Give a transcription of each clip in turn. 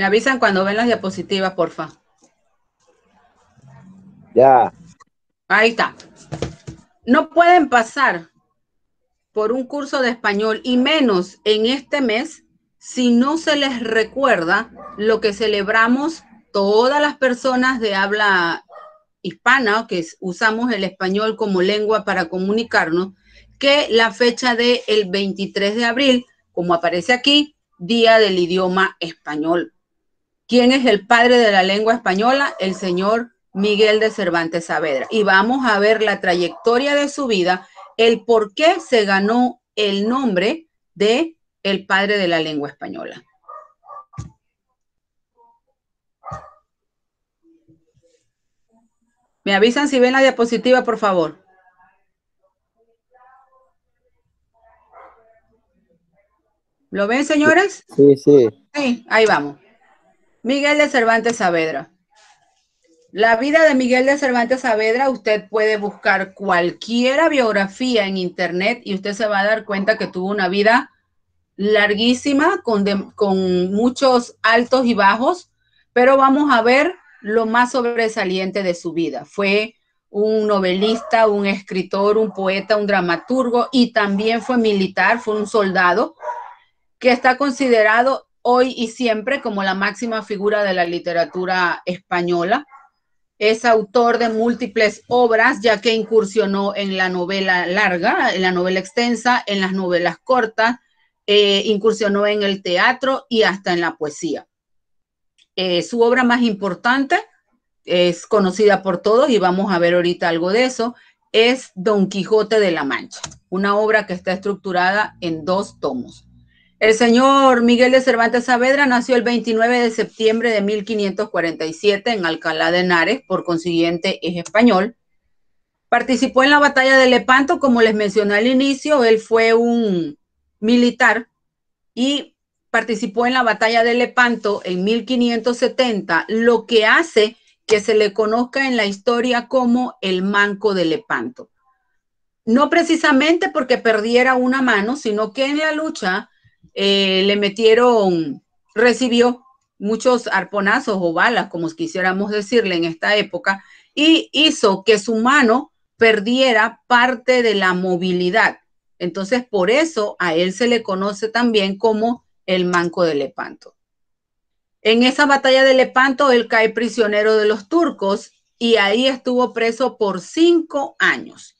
Me avisan cuando ven las diapositivas, porfa. Ya. Ahí está. No pueden pasar por un curso de español y menos en este mes si no se les recuerda lo que celebramos todas las personas de habla hispana, que usamos el español como lengua para comunicarnos, que la fecha del 23 de abril, como aparece aquí, Día del Idioma Español. ¿Quién es el padre de la lengua española? El señor Miguel de Cervantes Saavedra. Y vamos a ver la trayectoria de su vida, el por qué se ganó el nombre de el padre de la lengua española. Me avisan si ven la diapositiva, por favor. ¿Lo ven, señores? Sí, sí. Sí, ahí vamos. Miguel de Cervantes Saavedra. La vida de Miguel de Cervantes Saavedra, usted puede buscar cualquier biografía en internet y usted se va a dar cuenta que tuvo una vida larguísima, con, con muchos altos y bajos, pero vamos a ver lo más sobresaliente de su vida. Fue un novelista, un escritor, un poeta, un dramaturgo y también fue militar, fue un soldado que está considerado hoy y siempre como la máxima figura de la literatura española. Es autor de múltiples obras, ya que incursionó en la novela larga, en la novela extensa, en las novelas cortas, eh, incursionó en el teatro y hasta en la poesía. Eh, su obra más importante es conocida por todos y vamos a ver ahorita algo de eso, es Don Quijote de la Mancha, una obra que está estructurada en dos tomos. El señor Miguel de Cervantes Saavedra nació el 29 de septiembre de 1547 en Alcalá de Henares, por consiguiente es español. Participó en la batalla de Lepanto, como les mencioné al inicio, él fue un militar y participó en la batalla de Lepanto en 1570, lo que hace que se le conozca en la historia como el manco de Lepanto. No precisamente porque perdiera una mano, sino que en la lucha eh, le metieron, recibió muchos arponazos o balas, como quisiéramos decirle en esta época, y hizo que su mano perdiera parte de la movilidad. Entonces, por eso a él se le conoce también como el manco de Lepanto. En esa batalla de Lepanto, él cae prisionero de los turcos y ahí estuvo preso por cinco años.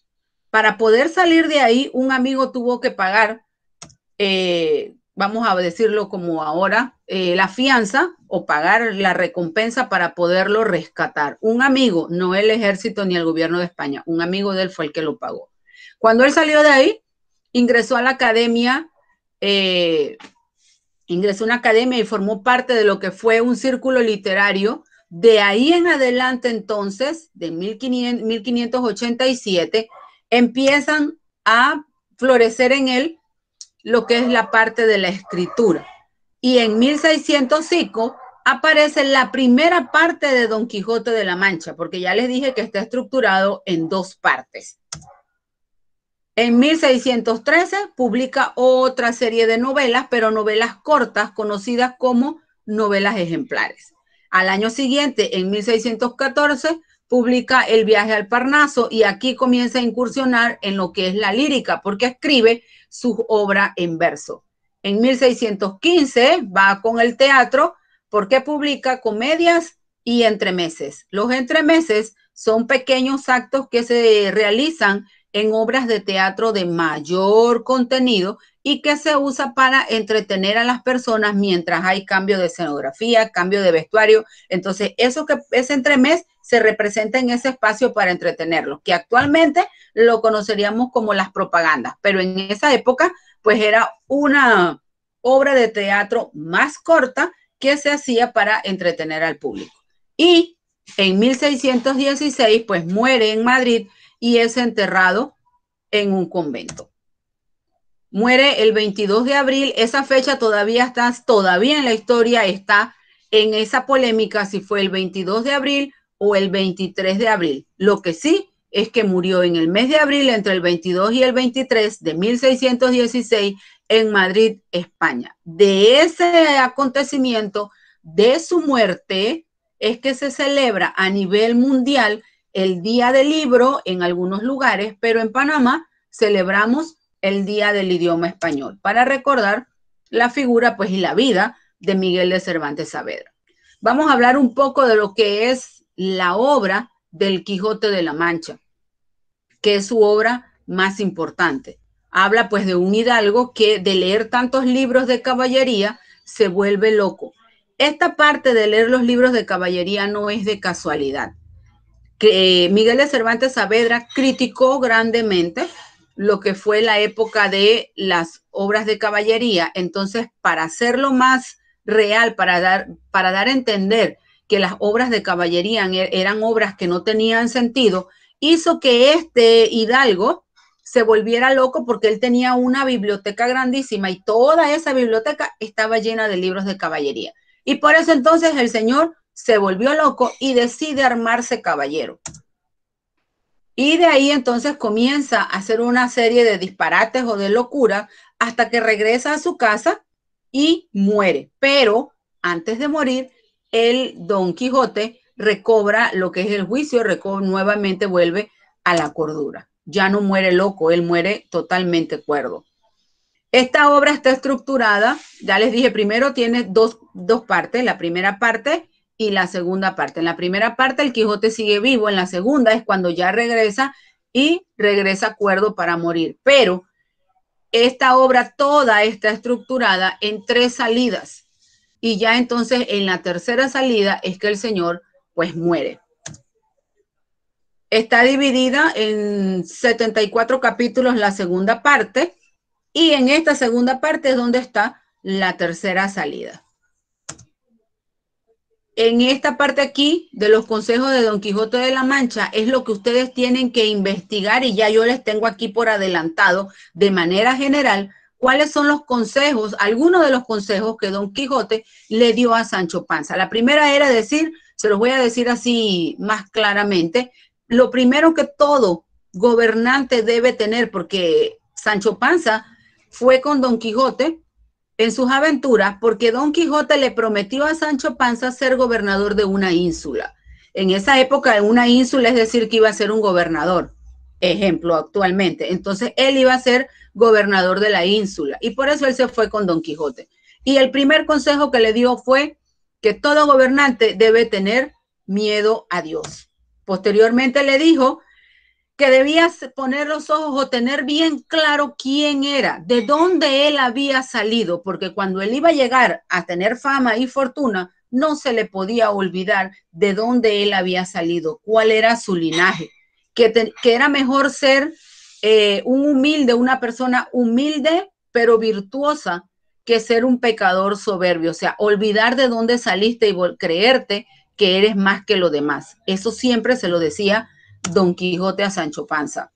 Para poder salir de ahí, un amigo tuvo que pagar eh, vamos a decirlo como ahora, eh, la fianza o pagar la recompensa para poderlo rescatar. Un amigo, no el ejército ni el gobierno de España, un amigo de él fue el que lo pagó. Cuando él salió de ahí, ingresó a la academia, eh, ingresó a una academia y formó parte de lo que fue un círculo literario. De ahí en adelante, entonces, de 1500, 1587, empiezan a florecer en él lo que es la parte de la escritura. Y en 1605 aparece la primera parte de Don Quijote de la Mancha, porque ya les dije que está estructurado en dos partes. En 1613 publica otra serie de novelas, pero novelas cortas, conocidas como novelas ejemplares. Al año siguiente, en 1614, publica El viaje al Parnaso y aquí comienza a incursionar en lo que es la lírica, porque escribe su obra en verso. En 1615 va con el teatro porque publica comedias y entremeses. Los entremeses son pequeños actos que se realizan en obras de teatro de mayor contenido y que se usa para entretener a las personas mientras hay cambio de escenografía, cambio de vestuario. Entonces, eso que es entremés se representa en ese espacio para entretenerlos, que actualmente lo conoceríamos como las propagandas, pero en esa época pues era una obra de teatro más corta que se hacía para entretener al público. Y en 1616 pues muere en Madrid y es enterrado en un convento muere el 22 de abril, esa fecha todavía está, todavía en la historia está en esa polémica si fue el 22 de abril o el 23 de abril. Lo que sí es que murió en el mes de abril entre el 22 y el 23 de 1616 en Madrid, España. De ese acontecimiento, de su muerte, es que se celebra a nivel mundial el Día del Libro en algunos lugares, pero en Panamá celebramos el Día del Idioma Español, para recordar la figura pues, y la vida de Miguel de Cervantes Saavedra. Vamos a hablar un poco de lo que es la obra del Quijote de la Mancha, que es su obra más importante. Habla pues de un hidalgo que de leer tantos libros de caballería se vuelve loco. Esta parte de leer los libros de caballería no es de casualidad. Que eh, Miguel de Cervantes Saavedra criticó grandemente lo que fue la época de las obras de caballería. Entonces, para hacerlo más real, para dar, para dar a entender que las obras de caballería e, eran obras que no tenían sentido, hizo que este hidalgo se volviera loco porque él tenía una biblioteca grandísima y toda esa biblioteca estaba llena de libros de caballería. Y por eso entonces el señor se volvió loco y decide armarse caballero. Y de ahí entonces comienza a hacer una serie de disparates o de locura hasta que regresa a su casa y muere. Pero antes de morir, el Don Quijote recobra lo que es el juicio, nuevamente vuelve a la cordura. Ya no muere loco, él muere totalmente cuerdo. Esta obra está estructurada, ya les dije, primero tiene dos, dos partes. La primera parte y la segunda parte. En la primera parte el Quijote sigue vivo, en la segunda es cuando ya regresa y regresa cuerdo acuerdo para morir. Pero esta obra toda está estructurada en tres salidas y ya entonces en la tercera salida es que el Señor pues muere. Está dividida en 74 capítulos la segunda parte y en esta segunda parte es donde está la tercera salida en esta parte aquí de los consejos de Don Quijote de la Mancha es lo que ustedes tienen que investigar y ya yo les tengo aquí por adelantado de manera general cuáles son los consejos, algunos de los consejos que Don Quijote le dio a Sancho Panza. La primera era decir, se los voy a decir así más claramente, lo primero que todo gobernante debe tener, porque Sancho Panza fue con Don Quijote en sus aventuras porque Don Quijote le prometió a Sancho Panza ser gobernador de una ínsula. En esa época, una ínsula es decir que iba a ser un gobernador, ejemplo actualmente. Entonces, él iba a ser gobernador de la ínsula y por eso él se fue con Don Quijote. Y el primer consejo que le dio fue que todo gobernante debe tener miedo a Dios. Posteriormente le dijo que debías poner los ojos o tener bien claro quién era, de dónde él había salido, porque cuando él iba a llegar a tener fama y fortuna, no se le podía olvidar de dónde él había salido, cuál era su linaje, que, era mejor ser eh, un humilde, una persona humilde pero virtuosa, que ser un pecador soberbio, o sea, olvidar de dónde saliste y creerte que eres más que lo demás. Eso siempre se lo decía Don Quijote a Sancho Panza.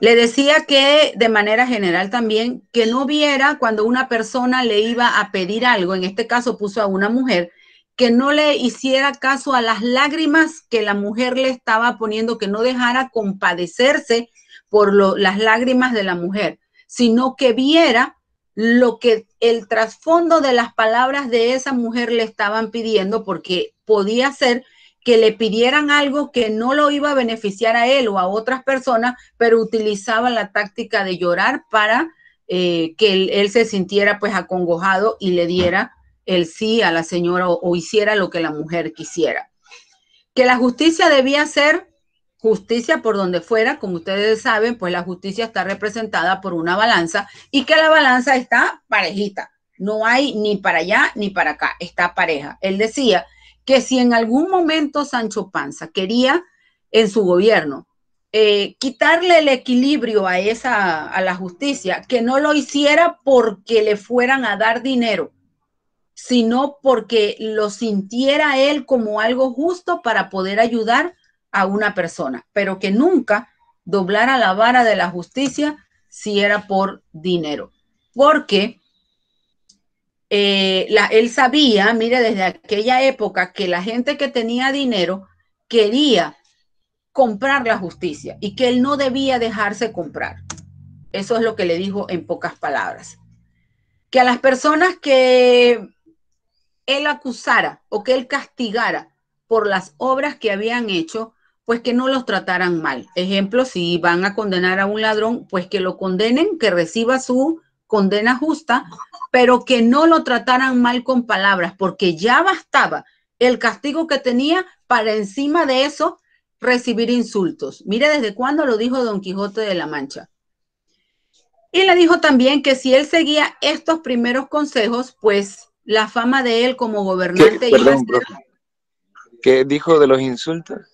Le decía que de manera general también, que no viera cuando una persona le iba a pedir algo, en este caso puso a una mujer, que no le hiciera caso a las lágrimas que la mujer le estaba poniendo, que no dejara compadecerse por las lágrimas de la mujer, sino que viera lo que el trasfondo de las palabras de esa mujer le estaban pidiendo, porque podía ser que le pidieran algo que no lo iba a beneficiar a él o a otras personas, pero utilizaba la táctica de llorar para eh, que él, se sintiera pues acongojado y le diera el sí a la señora o hiciera lo que la mujer quisiera. Que la justicia debía ser justicia por donde fuera, como ustedes saben, pues la justicia está representada por una balanza y que la balanza está parejita, no hay ni para allá ni para acá, está pareja. Él decía que si en algún momento Sancho Panza quería en su gobierno eh, quitarle el equilibrio a esa a la justicia, que no lo hiciera porque le fueran a dar dinero, sino porque lo sintiera él como algo justo para poder ayudar a una persona, pero que nunca doblara la vara de la justicia si era por dinero, porque eh, él sabía, mire, desde aquella época que la gente que tenía dinero quería comprar la justicia y que él no debía dejarse comprar. Eso es lo que le dijo en pocas palabras. Que a las personas que él acusara o que él castigara por las obras que habían hecho, pues que no los trataran mal. Ejemplo, si van a condenar a un ladrón, pues que lo condenen, que reciba su condena justa, pero que no lo trataran mal con palabras, porque ya bastaba el castigo que tenía para encima de eso recibir insultos. Mire desde cuándo lo dijo Don Quijote de la Mancha. Y le dijo también que si él seguía estos primeros consejos, pues la fama de él como gobernante... iba a ser... ¿Qué dijo de los insultos?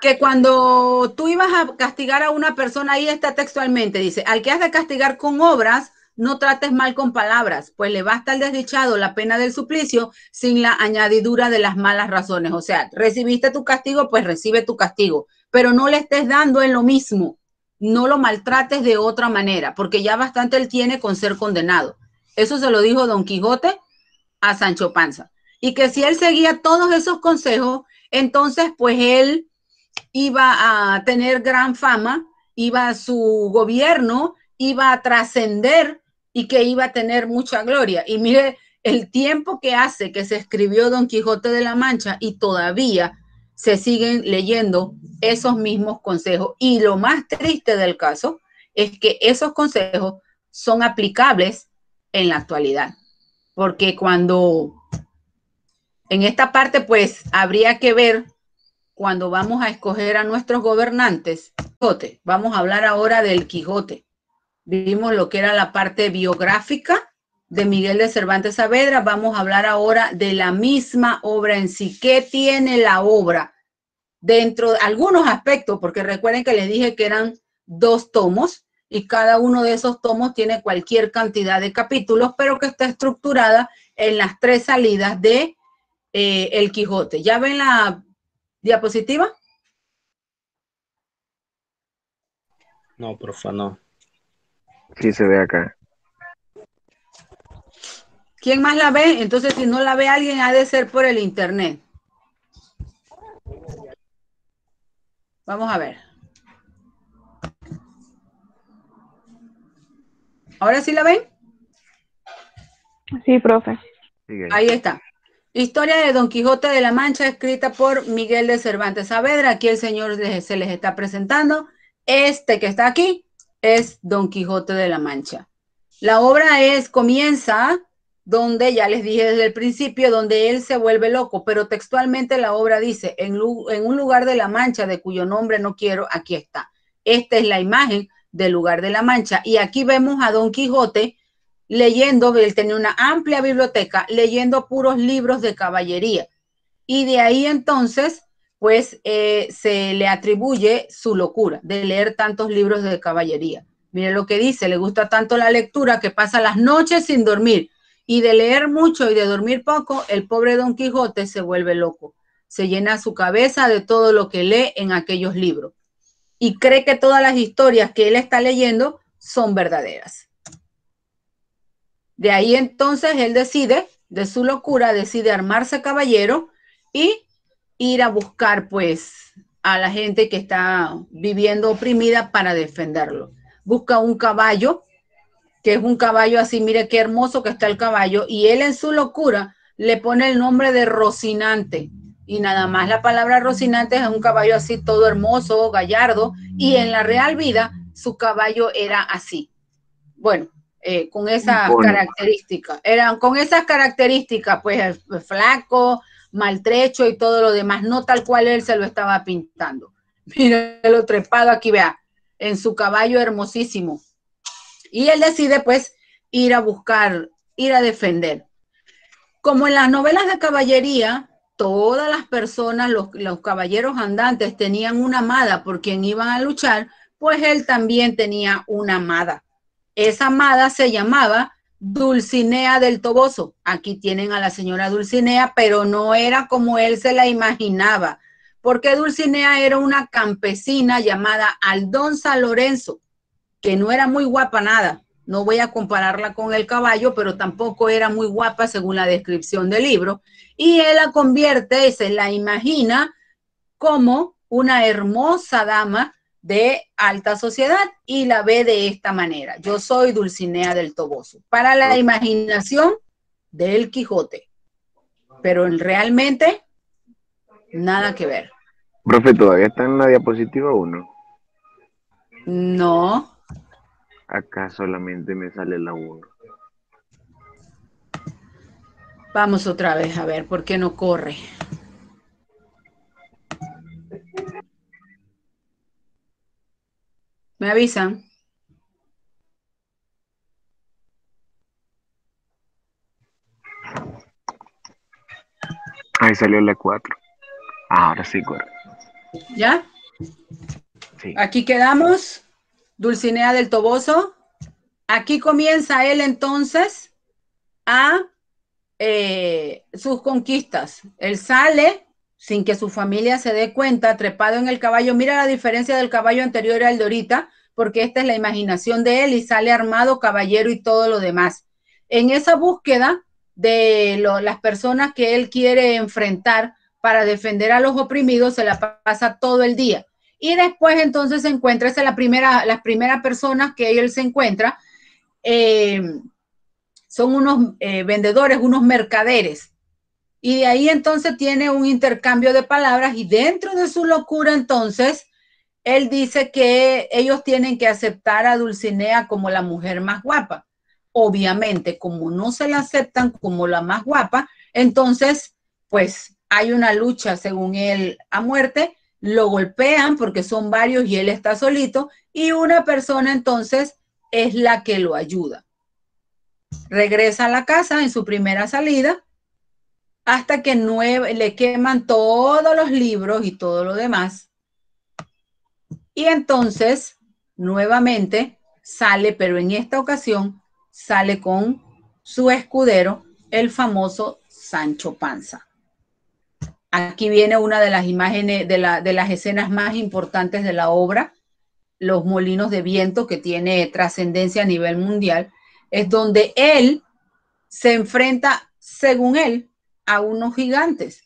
que cuando tú ibas a castigar a una persona, ahí está textualmente, dice, al que has de castigar con obras, no trates mal con palabras, pues le basta al desdichado la pena del suplicio sin la añadidura de las malas razones. O sea, recibiste tu castigo, pues recibe tu castigo, pero no le estés dando en lo mismo, no lo maltrates de otra manera, porque ya bastante él tiene con ser condenado. Eso se lo dijo Don Quijote a Sancho Panza. Y que si él seguía todos esos consejos, entonces pues él iba a tener gran fama, iba a su gobierno, iba a trascender y que iba a tener mucha gloria. Y mire el tiempo que hace que se escribió Don Quijote de la Mancha y todavía se siguen leyendo esos mismos consejos. Y lo más triste del caso es que esos consejos son aplicables en la actualidad. Porque cuando en esta parte, pues habría que ver cuando vamos a escoger a nuestros gobernantes. Quijote. Vamos a hablar ahora del Quijote. Vimos lo que era la parte biográfica de Miguel de Cervantes Saavedra. Vamos a hablar ahora de la misma obra en sí. ¿Qué tiene la obra? Dentro de algunos aspectos, porque recuerden que les dije que eran dos tomos y cada uno de esos tomos tiene cualquier cantidad de capítulos, pero que está estructurada en las tres salidas de eh, El Quijote. Ya ven la ¿Diapositiva? No, profe, no. Sí se ve acá. ¿Quién más la ve? Entonces, si no la ve alguien, ha de ser por el internet. Vamos a ver. ¿Ahora sí la ven? Sí, profe. Ahí está. Historia de Don Quijote de la Mancha, escrita por Miguel de Cervantes Saavedra. Aquí el señor se les está presentando. Este que está aquí es Don Quijote de la Mancha. La obra es, comienza donde, ya les dije desde el principio, donde él se vuelve loco, pero textualmente la obra dice, en, en un lugar de la Mancha de cuyo nombre no quiero, aquí está. Esta es la imagen del lugar de la Mancha. Y aquí vemos a Don Quijote leyendo, él tenía una amplia biblioteca, leyendo puros libros de caballería. Y de ahí entonces, pues eh, se le atribuye su locura de leer tantos libros de caballería. Mire lo que dice, le gusta tanto la lectura que pasa las noches sin dormir. Y de leer mucho y de dormir poco, el pobre Don Quijote se vuelve loco. Se llena su cabeza de todo lo que lee en aquellos libros. Y cree que todas las historias que él está leyendo son verdaderas. De ahí entonces él decide, de su locura, decide armarse caballero y ir a buscar pues a la gente que está viviendo oprimida para defenderlo. Busca un caballo, que es un caballo así, mire qué hermoso que está el caballo, y él en su locura le pone el nombre de Rocinante. Y nada más la palabra Rocinante es un caballo así todo hermoso, gallardo, y en la real vida su caballo era así. Bueno, eh, con esas características. Eran con esas características, pues flaco, maltrecho y todo lo demás, no tal cual él se lo estaba pintando. Mira lo trepado aquí, vea, en su caballo hermosísimo. Y él decide, pues, ir a buscar, ir a defender. Como en las novelas de caballería, todas las personas, los, los caballeros andantes, tenían una amada por quien iban a luchar, pues él también tenía una amada. Esa amada se llamaba Dulcinea del Toboso. Aquí tienen a la señora Dulcinea, pero no era como él se la imaginaba, porque Dulcinea era una campesina llamada Aldonza Lorenzo, que no era muy guapa nada. No voy a compararla con el caballo, pero tampoco era muy guapa según la descripción del libro. Y él la convierte, se la imagina como una hermosa dama de alta sociedad y la ve de esta manera. Yo soy Dulcinea del Toboso. Para la imaginación del Quijote. Pero realmente nada que ver. Profe, ¿todavía está en la diapositiva 1? No. Acá solamente me sale la 1. Vamos otra vez a ver por qué no corre. Me avisan. Ahí salió la 4. Ahora sí, corre. ¿Ya? Sí. Aquí quedamos. Dulcinea del Toboso. Aquí comienza él entonces a eh, sus conquistas. Él sale sin que su familia se dé cuenta, trepado en el caballo. Mira la diferencia del caballo anterior al de ahorita, porque esta es la imaginación de él y sale armado, caballero y todo lo demás. En esa búsqueda de las personas que él quiere enfrentar para defender a los oprimidos, se la pasa todo el día. Y después entonces se encuentra, la primera, las primeras personas que él se encuentra, eh, son unos eh, vendedores, unos mercaderes y de ahí entonces tiene un intercambio de palabras y dentro de su locura entonces, él dice que ellos tienen que aceptar a Dulcinea como la mujer más guapa. Obviamente, como no se la aceptan como la más guapa, entonces, pues hay una lucha, según él, a muerte, lo golpean porque son varios y él está solito, y una persona entonces es la que lo ayuda. Regresa a la casa en su primera salida hasta que le queman todos los libros y todo lo demás. Y entonces, nuevamente, sale, pero en esta ocasión, sale con su escudero, el famoso Sancho Panza. Aquí viene una de las imágenes, de, de las escenas más importantes de la obra, Los Molinos de Viento, que tiene trascendencia a nivel mundial, es donde él se enfrenta, según él, a unos gigantes.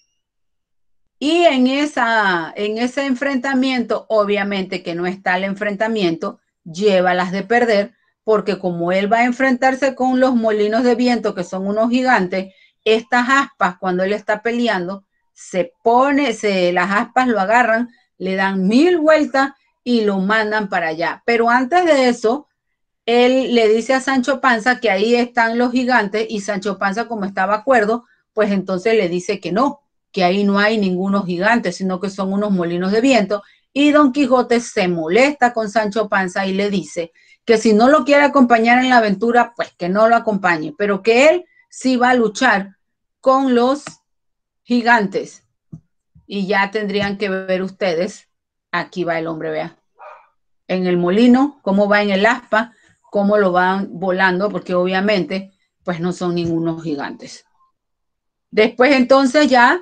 Y en, esa, en ese enfrentamiento, obviamente que no está el enfrentamiento, lleva las de perder, porque como él va a enfrentarse con los molinos de viento, que son unos gigantes, estas aspas, cuando él está peleando, se pone, se, las aspas lo agarran, le dan mil vueltas y lo mandan para allá. Pero antes de eso, él le dice a Sancho Panza que ahí están los gigantes y Sancho Panza, como estaba acuerdo, pues entonces le dice que no, que ahí no hay ninguno gigante sino que son unos molinos de viento. Y Don Quijote se molesta con Sancho Panza y le dice que si no lo quiere acompañar en la aventura, pues que no lo acompañe, pero que él sí va a luchar con los gigantes. Y ya tendrían que ver ustedes, aquí va el hombre, vea, en el molino, cómo va en el aspa, cómo lo van volando, porque obviamente, pues no son ningunos gigantes. Después entonces ya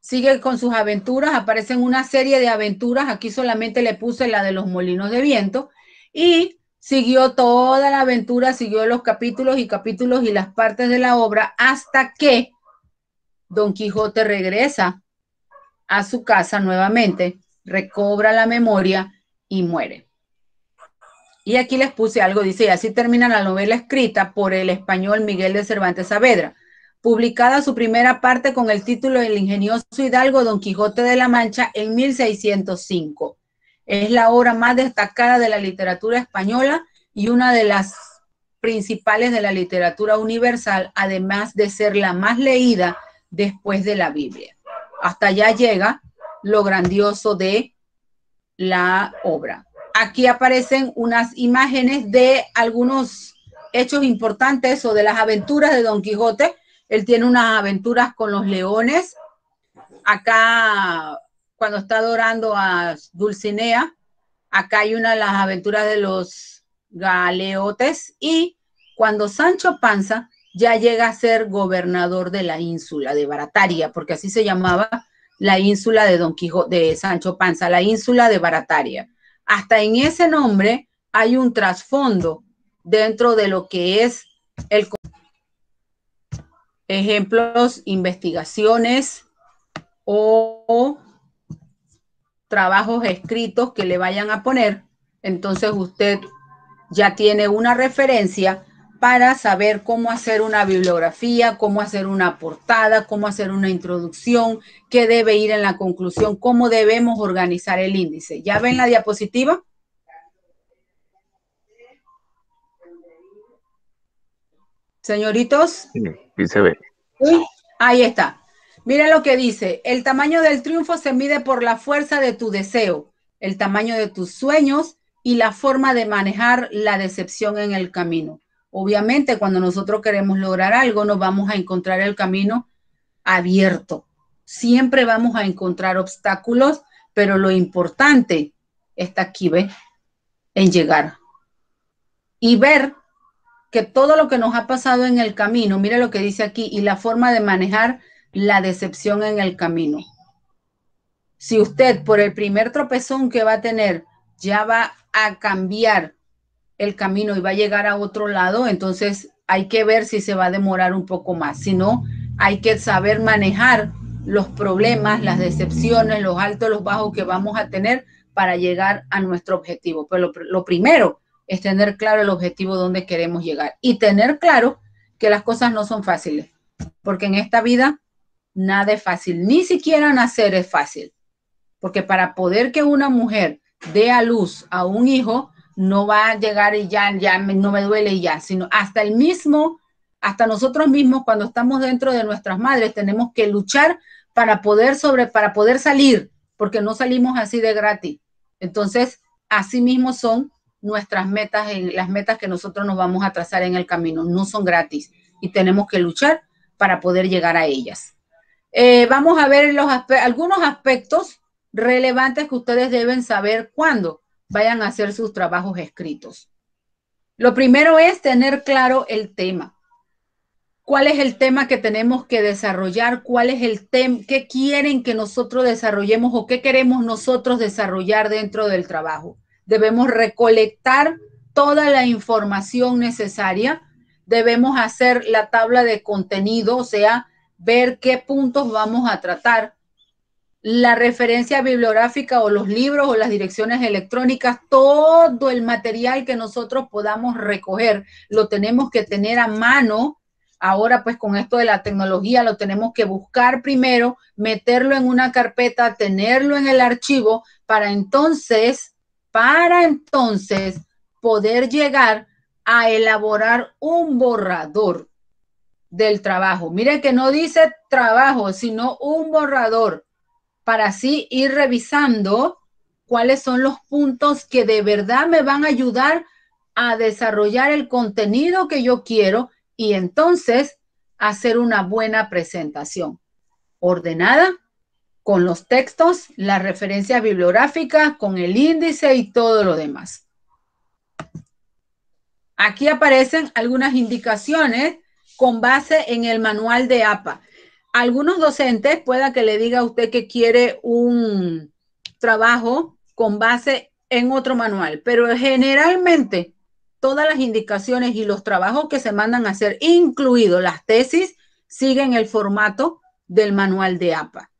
sigue con sus aventuras, aparecen una serie de aventuras, aquí solamente le puse la de los molinos de viento, y siguió toda la aventura, siguió los capítulos y capítulos y las partes de la obra hasta que Don Quijote regresa a su casa nuevamente, recobra la memoria y muere. Y aquí les puse algo, dice, y así termina la novela escrita por el español Miguel de Cervantes Saavedra publicada su primera parte con el título El ingenioso hidalgo Don Quijote de la Mancha en 1605. Es la obra más destacada de la literatura española y una de las principales de la literatura universal, además de ser la más leída después de la Biblia. Hasta allá llega lo grandioso de la obra. Aquí aparecen unas imágenes de algunos hechos importantes o de las aventuras de Don Quijote él tiene unas aventuras con los leones. Acá, cuando está adorando a Dulcinea, acá hay una de las aventuras de los galeotes. Y cuando Sancho Panza ya llega a ser gobernador de la ínsula de Barataria, porque así se llamaba la ínsula de Don Quijote, de Sancho Panza, la ínsula de Barataria. Hasta en ese nombre hay un trasfondo dentro de lo que es el Ejemplos, investigaciones o, trabajos escritos que le vayan a poner. Entonces usted ya tiene una referencia para saber cómo hacer una bibliografía, cómo hacer una portada, cómo hacer una introducción, qué debe ir en la conclusión, cómo debemos organizar el índice. ¿Ya ven la diapositiva? Señoritos se ve. Ahí está. Mira lo que dice. El tamaño del triunfo se mide por la fuerza de tu deseo, el tamaño de tus sueños y la forma de manejar la decepción en el camino. Obviamente, cuando nosotros queremos lograr algo, nos vamos a encontrar el camino abierto. Siempre vamos a encontrar obstáculos, pero lo importante está aquí, ¿ves? En llegar y ver que todo lo que nos ha pasado en el camino, mire lo que dice aquí, y la forma de manejar la decepción en el camino. Si usted por el primer tropezón que va a tener ya va a cambiar el camino y va a llegar a otro lado, entonces hay que ver si se va a demorar un poco más. Si no, hay que saber manejar los problemas, las decepciones, los altos, los bajos que vamos a tener para llegar a nuestro objetivo. Pero lo primero es tener claro el objetivo donde queremos llegar y tener claro que las cosas no son fáciles, porque en esta vida nada es fácil, ni siquiera nacer es fácil, porque para poder que una mujer dé a luz a un hijo, no va a llegar y ya, ya no me duele y ya, sino hasta el mismo, hasta nosotros mismos cuando estamos dentro de nuestras madres tenemos que luchar para poder sobre, para poder salir, porque no salimos así de gratis. Entonces, así mismo son nuestras metas, las metas que nosotros nos vamos a trazar en el camino. No son gratis y tenemos que luchar para poder llegar a ellas. Eh, vamos a ver algunos aspectos relevantes que ustedes deben saber cuando vayan a hacer sus trabajos escritos. Lo primero es tener claro el tema. ¿Cuál es el tema que tenemos que desarrollar? ¿Cuál es el tema? ¿Qué quieren que nosotros desarrollemos o qué queremos nosotros desarrollar dentro del trabajo? debemos recolectar toda la información necesaria, debemos hacer la tabla de contenido, o sea, ver qué puntos vamos a tratar. La referencia bibliográfica o los libros o las direcciones electrónicas, todo el material que nosotros podamos recoger, lo tenemos que tener a mano. Ahora pues con esto de la tecnología lo tenemos que buscar primero, meterlo en una carpeta, tenerlo en el archivo para entonces para entonces poder llegar a elaborar un borrador del trabajo. Miren que no dice trabajo, sino un borrador para así ir revisando cuáles son los puntos que de verdad me van a ayudar a desarrollar el contenido que yo quiero y entonces hacer una buena presentación ordenada, con los textos, la referencia bibliográfica, con el índice y todo lo demás. Aquí aparecen algunas indicaciones con base en el manual de APA. Algunos docentes pueda que le diga a usted que quiere un trabajo con base en otro manual, pero generalmente todas las indicaciones y los trabajos que se mandan a hacer, incluido las tesis, siguen el formato del manual de APA.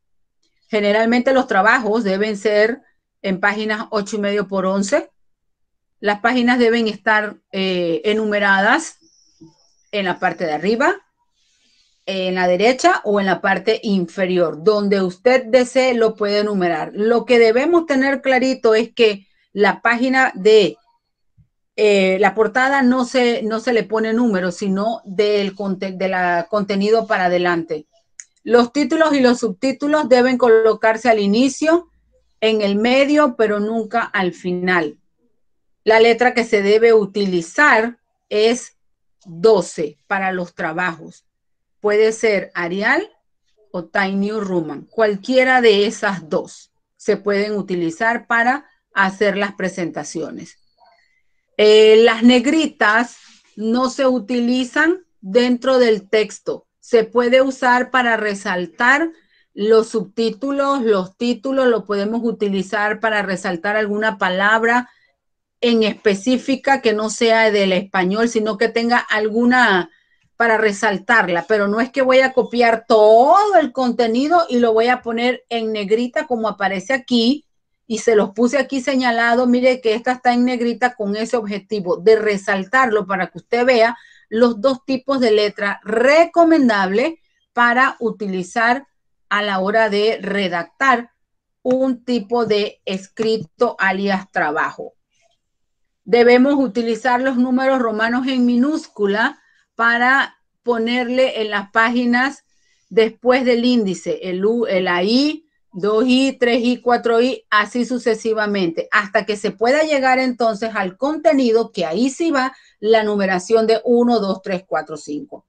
Generalmente los trabajos deben ser en páginas 8 y medio por 11. Las páginas deben estar eh, enumeradas en la parte de arriba, en la derecha o en la parte inferior. Donde usted desee lo puede enumerar. Lo que debemos tener clarito es que la página de eh, la portada no se, no se le pone número, sino del contenido para adelante. Los títulos y los subtítulos deben colocarse al inicio, en el medio, pero nunca al final. La letra que se debe utilizar es 12 para los trabajos. Puede ser Arial o Tiny Roman. Cualquiera de esas dos se pueden utilizar para hacer las presentaciones. Eh, las negritas no se utilizan dentro del texto se puede usar para resaltar los subtítulos, los títulos, lo podemos utilizar para resaltar alguna palabra en específica que no sea del español, sino que tenga alguna para resaltarla, pero no es que voy a copiar todo el contenido y lo voy a poner en negrita como aparece aquí y se los puse aquí señalado, mire que esta está en negrita con ese objetivo de resaltarlo para que usted vea los dos tipos de letra recomendable para utilizar a la hora de redactar un tipo de escrito alias trabajo. Debemos utilizar los números romanos en minúscula para ponerle en las páginas después del índice, el U, el AI, 2I, 3I, 4I, así sucesivamente, hasta que se pueda llegar entonces al contenido que ahí sí va la numeración de 1, 2, 3, 4, 5.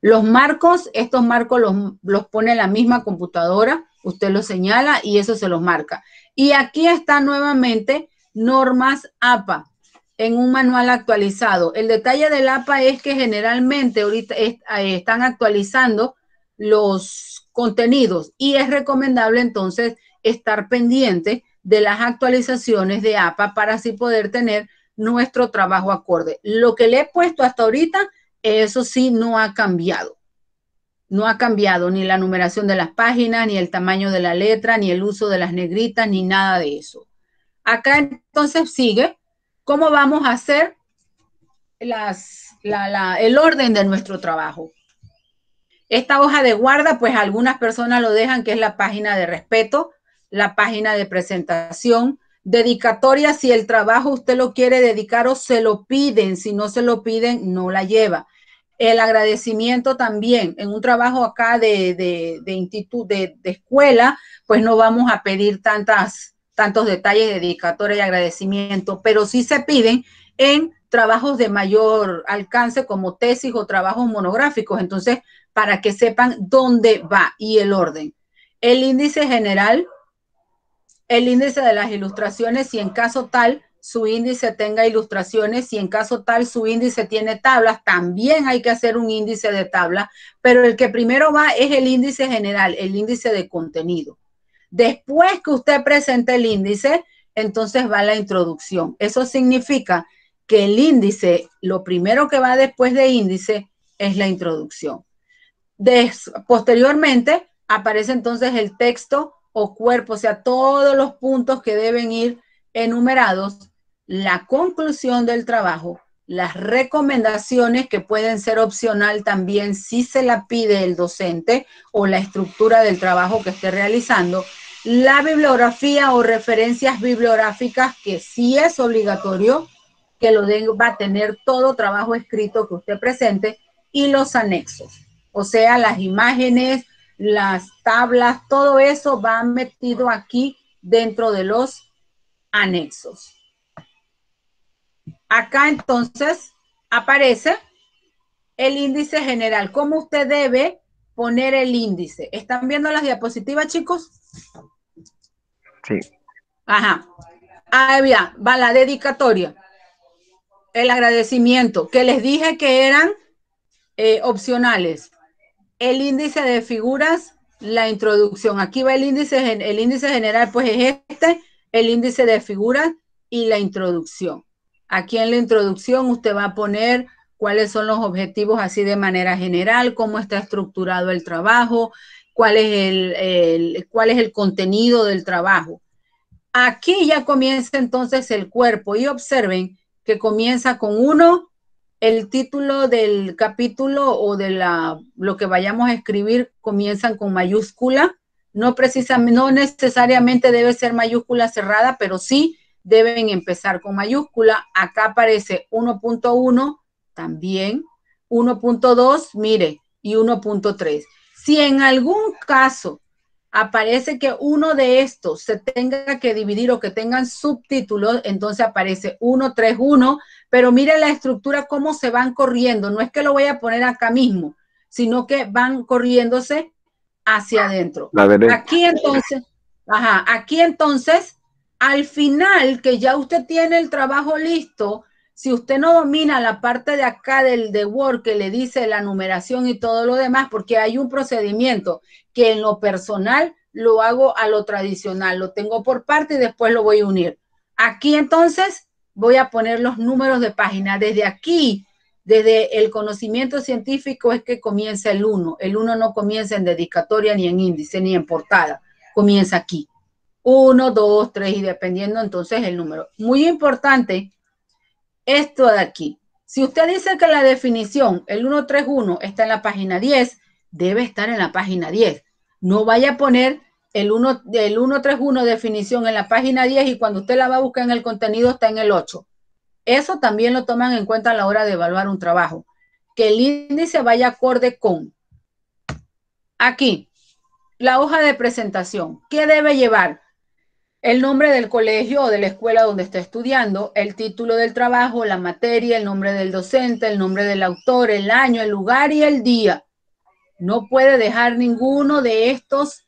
Los marcos, estos marcos los, pone la misma computadora, usted los señala y eso se los marca. Y aquí está nuevamente normas APA en un manual actualizado. El detalle del APA es que generalmente ahorita eh, están actualizando los contenidos y es recomendable entonces estar pendiente de las actualizaciones de APA para así poder tener nuestro trabajo acorde. Lo que le he puesto hasta ahorita, eso sí, no ha cambiado. No ha cambiado ni la numeración de las páginas, ni el tamaño de la letra, ni el uso de las negritas, ni nada de eso. Acá entonces sigue cómo vamos a hacer el orden de nuestro trabajo. Esta hoja de guarda, pues algunas personas lo dejan que es la página de respeto, la página de presentación, Dedicatoria, si el trabajo usted lo quiere dedicar o se lo piden, si no se lo piden, no la lleva. El agradecimiento también, en un trabajo acá de, instituto, de, escuela, pues no vamos a pedir tantas, tantos detalles, de dedicatoria y agradecimiento, pero sí se piden en trabajos de mayor alcance como tesis o trabajos monográficos. Entonces, para que sepan dónde va y el orden. El índice general, el índice de las ilustraciones si en caso tal su índice tenga ilustraciones, si en caso tal su índice tiene tablas, también hay que hacer un índice de tabla, pero el que primero va es el índice general, el índice de contenido. Después que usted presente el índice, entonces va la introducción. Eso significa que el índice, lo primero que va después de índice es la introducción. posteriormente aparece entonces el texto o cuerpo, o sea, todos los puntos que deben ir enumerados, la conclusión del trabajo, las recomendaciones que pueden ser opcional también si se la pide el docente o la estructura del trabajo que esté realizando, la bibliografía o referencias bibliográficas que sí es obligatorio que lo den, va a tener todo trabajo escrito que usted presente y los anexos, o sea, las imágenes, las tablas, todo eso va metido aquí dentro de los anexos. Acá entonces aparece el índice general, cómo usted debe poner el índice. ¿Están viendo las diapositivas, chicos? Sí. Ajá. Ahí va la dedicatoria. El agradecimiento, que les dije que eran eh, opcionales el índice de figuras, la introducción. Aquí va el índice, el índice general, pues es este, el índice de figuras y la introducción. Aquí en la introducción usted va a poner cuáles son los objetivos así de manera general, cómo está estructurado el trabajo, cuál es el, cuál es el contenido del trabajo. Aquí ya comienza entonces el cuerpo y observen que comienza con uno, el título del capítulo o de la, lo que vayamos a escribir comienzan con mayúscula. No, no necesariamente debe ser mayúscula cerrada, pero sí deben empezar con mayúscula. Acá aparece 1.1 también, 1.2, mire, y 1.3. Si en algún caso aparece que uno de estos se tenga que dividir o que tengan subtítulos, entonces aparece 131, pero mire la estructura, cómo se van corriendo. No es que lo voy a poner acá mismo, sino que van corriéndose hacia adentro. Aquí entonces, aquí entonces, al final que ya usted tiene el trabajo listo, si usted no domina la parte de acá del de Word que le dice la numeración y todo lo demás, porque hay un procedimiento que en lo personal lo hago a lo tradicional, lo tengo por parte y después lo voy a unir. Aquí entonces voy a poner los números de página. Desde aquí, desde el conocimiento científico es que comienza el 1. El 1 no comienza en dedicatoria, ni en índice, ni en portada. Comienza aquí. 1, 2, 3 y dependiendo entonces el número. Muy importante esto de aquí. Si usted dice que la definición, el 131, está en la página 10, debe estar en la página 10. No vaya a poner el, 1, del 131 definición en la página 10 y cuando usted la va a buscar en el contenido está en el 8. Eso también lo toman en cuenta a la hora de evaluar un trabajo. Que el índice vaya acorde con. Aquí, la hoja de presentación. ¿Qué debe llevar? El nombre del colegio o de la escuela donde está estudiando, el título del trabajo, la materia, el nombre del docente, el nombre del autor, el año, el lugar y el día. No puede dejar ninguno de estos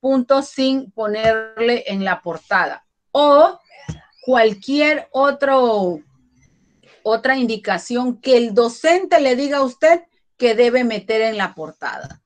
punto sin ponerle en la portada. O cualquier otro, otra indicación que el docente le diga a usted que debe meter en la portada.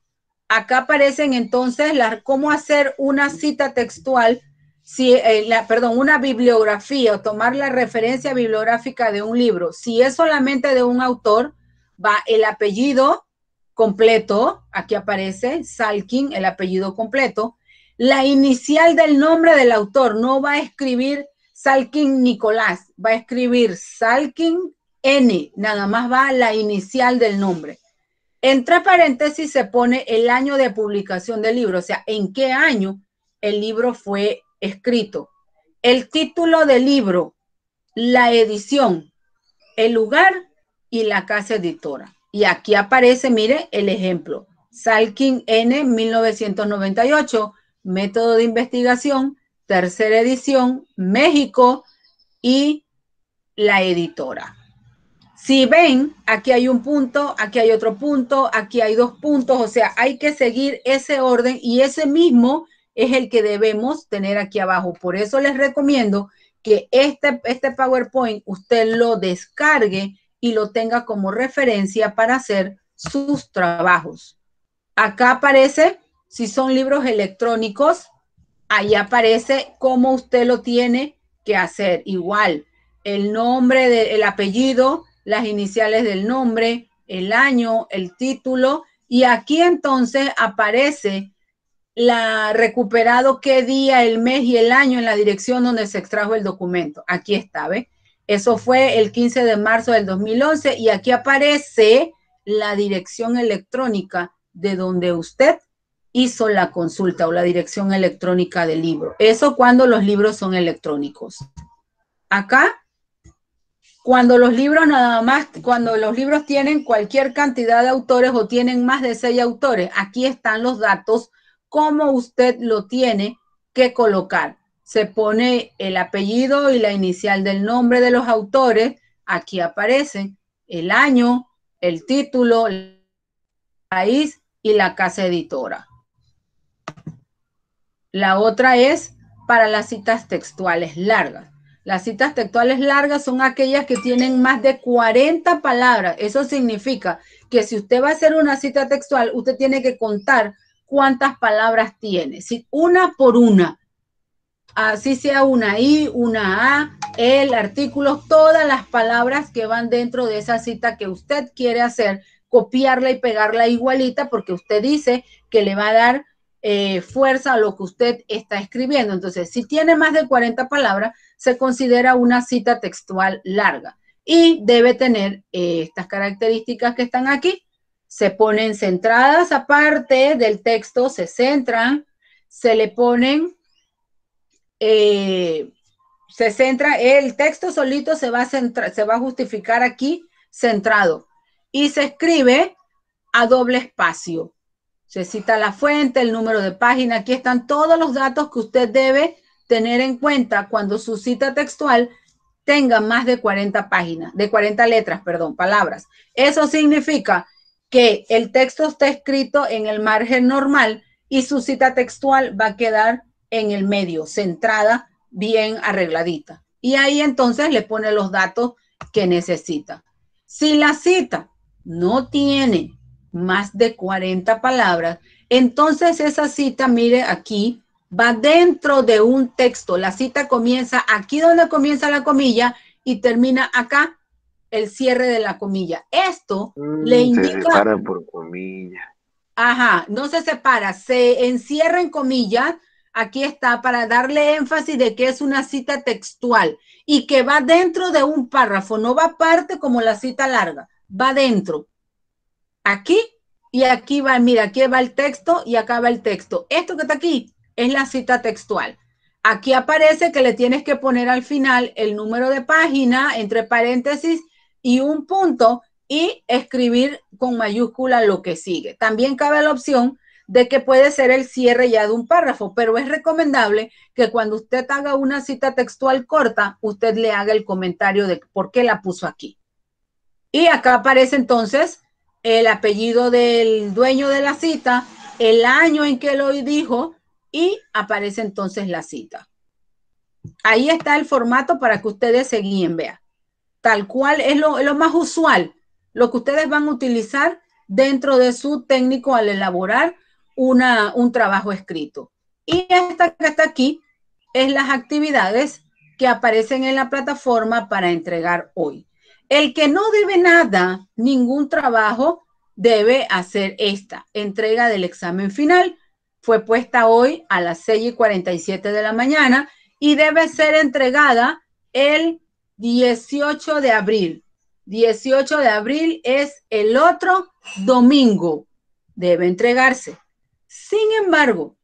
Acá aparecen entonces cómo hacer una cita textual, si, eh, la, perdón, una bibliografía o tomar la referencia bibliográfica de un libro. Si es solamente de un autor, va el apellido completo, aquí aparece Salkin, el apellido completo, la inicial del nombre del autor. No va a escribir Salkin Nicolás, va a escribir Salkin N, nada más va la inicial del nombre. Entre paréntesis se pone el año de publicación del libro, o sea, en qué año el libro fue escrito. El título del libro, la edición, el lugar y la casa editora. Y aquí aparece, mire, el ejemplo. Salkin N, 1998. Método de Investigación, tercera edición, México y la editora. Si ven, aquí hay un punto, aquí hay otro punto, aquí hay dos puntos, o sea, hay que seguir ese orden y ese mismo es el que debemos tener aquí abajo. Por eso les recomiendo que este, este PowerPoint usted lo descargue y lo tenga como referencia para hacer sus trabajos. Acá aparece si son libros electrónicos, ahí aparece cómo usted lo tiene que hacer. Igual, el nombre, el apellido, las iniciales del nombre, el año, el título. Y aquí entonces aparece la recuperado qué día, el mes y el año en la dirección donde se extrajo el documento. Aquí está, ¿ves? Eso fue el 15 de marzo del 2011 y aquí aparece la dirección electrónica de donde usted hizo la consulta o la dirección electrónica del libro. Eso cuando los libros son electrónicos. Acá, cuando los libros nada más, cuando los libros tienen cualquier cantidad de autores o tienen más de seis autores, aquí están los datos, cómo usted lo tiene que colocar. Se pone el apellido y la inicial del nombre de los autores, aquí aparecen el año, el título, el país y la casa editora. La otra es para las citas textuales largas. Las citas textuales largas son aquellas que tienen más de 40 palabras. Eso significa que si usted va a hacer una cita textual, usted tiene que contar cuántas palabras tiene, una por una. Así sea una I, una A, el, artículo, todas las palabras que van dentro de esa cita que usted quiere hacer, copiarla y pegarla igualita porque usted dice que le va a dar eh, fuerza a lo que usted está escribiendo. Entonces, si tiene más de 40 palabras, se considera una cita textual larga y debe tener eh, estas características que están aquí. Se ponen centradas aparte del texto, se centran, se le ponen, eh, se centra, el texto solito se va, a se va a justificar aquí centrado y se escribe a doble espacio. Se cita la fuente, el número de página, aquí están todos los datos que usted debe tener en cuenta cuando su cita textual tenga más de 40 páginas, de 40 letras, perdón, palabras. Eso significa que el texto está escrito en el margen normal y su cita textual va a quedar en el medio, centrada, bien arregladita. Y ahí entonces le pone los datos que necesita. Si la cita no tiene más de 40 palabras, entonces esa cita, mire aquí, va dentro de un texto. La cita comienza aquí donde comienza la comilla y termina acá el cierre de la comilla. Esto mm, le indica... Se separa por comilla. Ajá, no se separa, se encierra en comillas. Aquí está para darle énfasis de que es una cita textual y que va dentro de un párrafo, no va aparte como la cita larga, va dentro aquí y aquí va, mira, aquí va el texto y acá va el texto. Esto que está aquí es la cita textual. Aquí aparece que le tienes que poner al final el número de página entre paréntesis y un punto y escribir con mayúscula lo que sigue. También cabe la opción de que puede ser el cierre ya de un párrafo, pero es recomendable que cuando usted haga una cita textual corta, usted le haga el comentario de por qué la puso aquí. Y acá aparece entonces el apellido del dueño de la cita, el año en que lo dijo y aparece entonces la cita. Ahí está el formato para que ustedes se guíen, vean. Tal cual es lo, más usual, lo que ustedes van a utilizar dentro de su técnico al elaborar un trabajo escrito. Y esta que está aquí es las actividades que aparecen en la plataforma para entregar hoy. El que no debe nada, ningún trabajo, debe hacer esta entrega del examen final. Fue puesta hoy a las 6 y 47 de la mañana y debe ser entregada el 18 de abril. 18 de abril es el otro domingo. Debe entregarse. Sin embargo,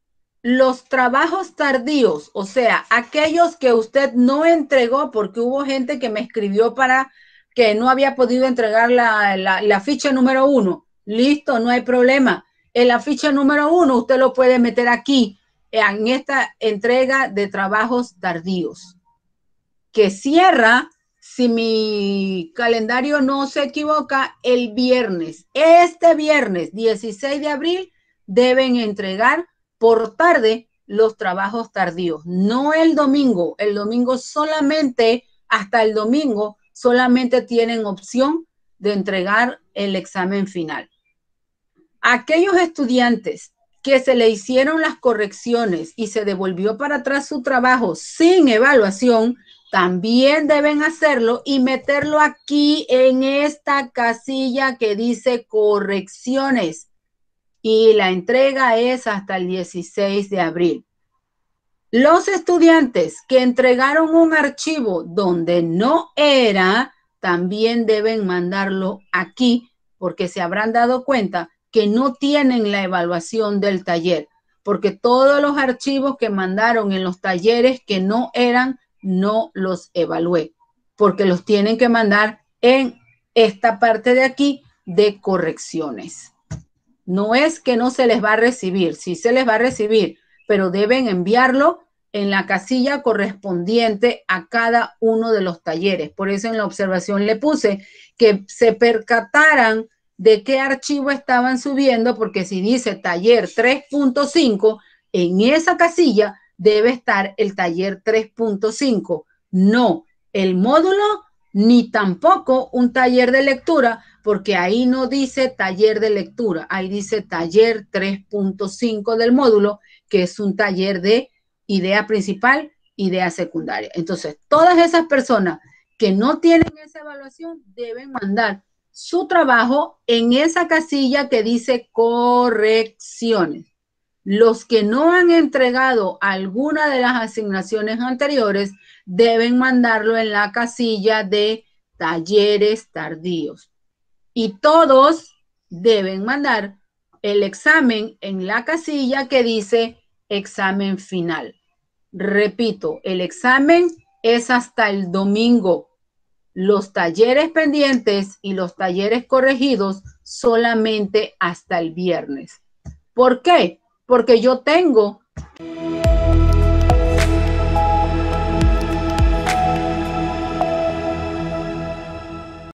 los trabajos tardíos, o sea, aquellos que usted no entregó porque hubo gente que me escribió para que no había podido entregar la, la ficha número uno. Listo, no hay problema. En la ficha número uno usted lo puede meter aquí en esta entrega de trabajos tardíos, que cierra, si mi calendario no se equivoca, el viernes. Este viernes, 16 de abril, deben entregar por tarde los trabajos tardíos, no el domingo. El domingo solamente, hasta el domingo, solamente tienen opción de entregar el examen final. Aquellos estudiantes que se le hicieron las correcciones y se devolvió para atrás su trabajo sin evaluación, también deben hacerlo y meterlo aquí en esta casilla que dice correcciones. Y la entrega es hasta el 16 de abril. Los estudiantes que entregaron un archivo donde no era, también deben mandarlo aquí porque se habrán dado cuenta que no tienen la evaluación del taller, porque todos los archivos que mandaron en los talleres que no eran, no los evalué, porque los tienen que mandar en esta parte de aquí de correcciones. No es que no se les va a recibir, sí se les va a recibir, pero deben enviarlo en la casilla correspondiente a cada uno de los talleres. Por eso en la observación le puse que se percataran de qué archivo estaban subiendo, porque si dice taller 3.5, en esa casilla debe estar el taller 3.5, no el módulo ni tampoco un taller de lectura, porque ahí no dice taller de lectura, ahí dice taller 3.5 del módulo que es un taller de idea principal, idea secundaria. Entonces, todas esas personas que no tienen esa evaluación deben mandar su trabajo en esa casilla que dice correcciones. Los que no han entregado alguna de las asignaciones anteriores deben mandarlo en la casilla de talleres tardíos. Y todos deben mandar el examen en la casilla que dice examen final. Repito, el examen es hasta el domingo. Los talleres pendientes y los talleres corregidos solamente hasta el viernes. ¿Por qué? Porque yo tengo...